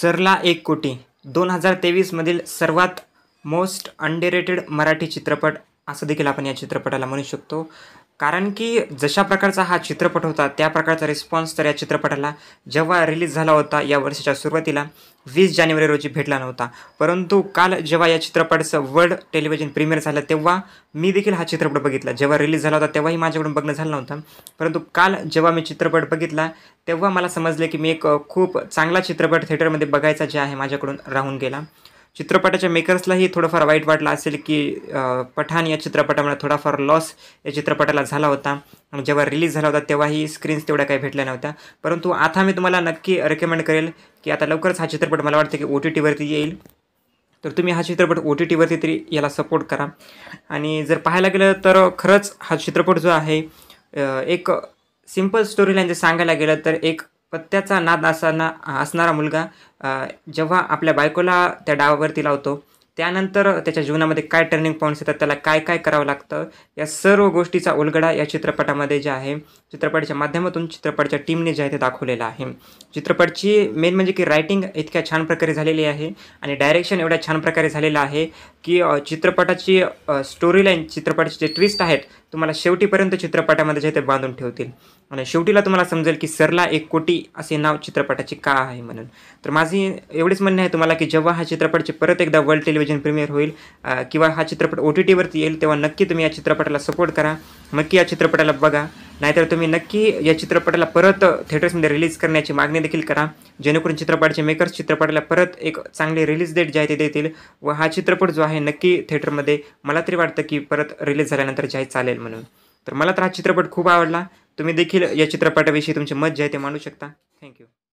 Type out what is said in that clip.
सरला एक कोटी दोन हजार तेवीसमधील सर्वात मोस्ट अंडेरेटेड मराठी चित्रपट असं देखील आपण या चित्रपटाला म्हणू शकतो कारण की जशा प्रकारचा हा चित्रपट होता त्या प्रकारचा रिस्पॉन्स तर या चित्रपटाला जेव्हा रिलीज झाला होता या वर्षाच्या सुरुवातीला वीस जानेवारी रोजी भेटला नव्हता परंतु काल जेव्हा या चित्रपटाचं वर्ल्ड टेलिव्हिजन प्रीमियर झालं तेव्हा मी देखील हा चित्रपट बघितला जेव्हा रिलीज झाला होता तेव्हाही माझ्याकडून बघणं झालं नव्हतं परंतु काल जेव्हा मी चित्रपट बघितला तेव्हा मला समजले की मी एक खूप चांगला चित्रपट थिएटरमध्ये बघायचा जे आहे माझ्याकडून राहून गेला चित्रपटाच्या मेकर्सलाही थोडंफार वाईट वाटलं असेल की पठाण या चित्रपटामुळे थोडाफार लॉस या चित्रपटाला झाला होता जेव्हा रिलीज झाला होता तेव्हाही स्क्रीन्स तेवढ्या काही भेटल्या नव्हत्या परंतु आता मी तुम्हाला नक्की रेकमेंड करेल की आता लवकरच हा चित्रपट मला वाटतं की ओ टी टीवरती येईल तर तुम्ही हा चित्रपट ओ टी टीवरती तरी याला सपोर्ट करा आणि जर पाहायला गेलं तर खरंच हा चित्रपट जो आहे एक सिम्पल स्टोरीला जर सांगायला गेलं तर एक पत्त्याचा नाद असताना असणारा मुलगा जेव्हा आपल्या बायकोला त्या डावावरती लावतो त्यानंतर त्याच्या जीवनामध्ये काय टर्निंग पॉईंट्स येतात त्याला काय काय करावं लागतं या सर्व गोष्टीचा उलगडा या चित्रपटामध्ये जे आहे चित्रपटाच्या माध्यमातून चित्रपटाच्या टीमने जे आहे ते दाखवलेलं आहे चित्रपटची मेन म्हणजे की रायटिंग इतक्या छान प्रकारे झालेली आहे आणि डायरेक्शन एवढ्या छान प्रकारे झालेलं आहे की चित्रपटाची स्टोरी लाईन चित्रपटाचे जे ट्विस्ट आहेत तुम्हाला शेवटीपर्यंत चित्रपटामध्ये जे ते बांधून ठेवतील आणि शेवटीला तुम्हाला समजेल की सरला एक कोटी असे नाव चित्रपटाचे का आहे म्हणून तर माझी एवढेच म्हणणे आहे तुम्हाला की जेव्हा हा चित्रपटचे परत एकदा वर्ल्ड टेलिव्हिजन प्रीमियर होईल किंवा हा चित्रपट ओ टी टीवरती येईल तेव्हा नक्की तुम्ही या चित्रपटाला सपोर्ट करा नक्की या चित्रपटाला बघा नाहीतर तुम्ही नक्की या चित्रपटाला परत थिएटर्समध्ये रिलीज करण्याची मागणी देखील करा जेणेकरून चित्रपटाचे मेकर्स चित्रपटाला परत एक चांगली रिलीज डेट जे आहे ते देतील व हा चित्रपट जो आहे नक्की थिएटरमध्ये मला तरी वाटतं की परत रिलीज झाल्यानंतर जे चालेल म्हणून तर मला तर हा चित्रपट खूप आवडला तुम्ही देखील या चित्रपटाविषयी तुमचे मत जे आहे ते मांडू शकता थँक्यू